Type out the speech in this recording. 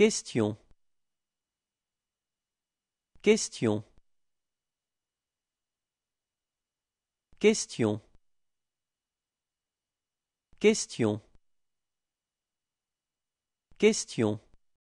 Question. Question. Question. Question. Question.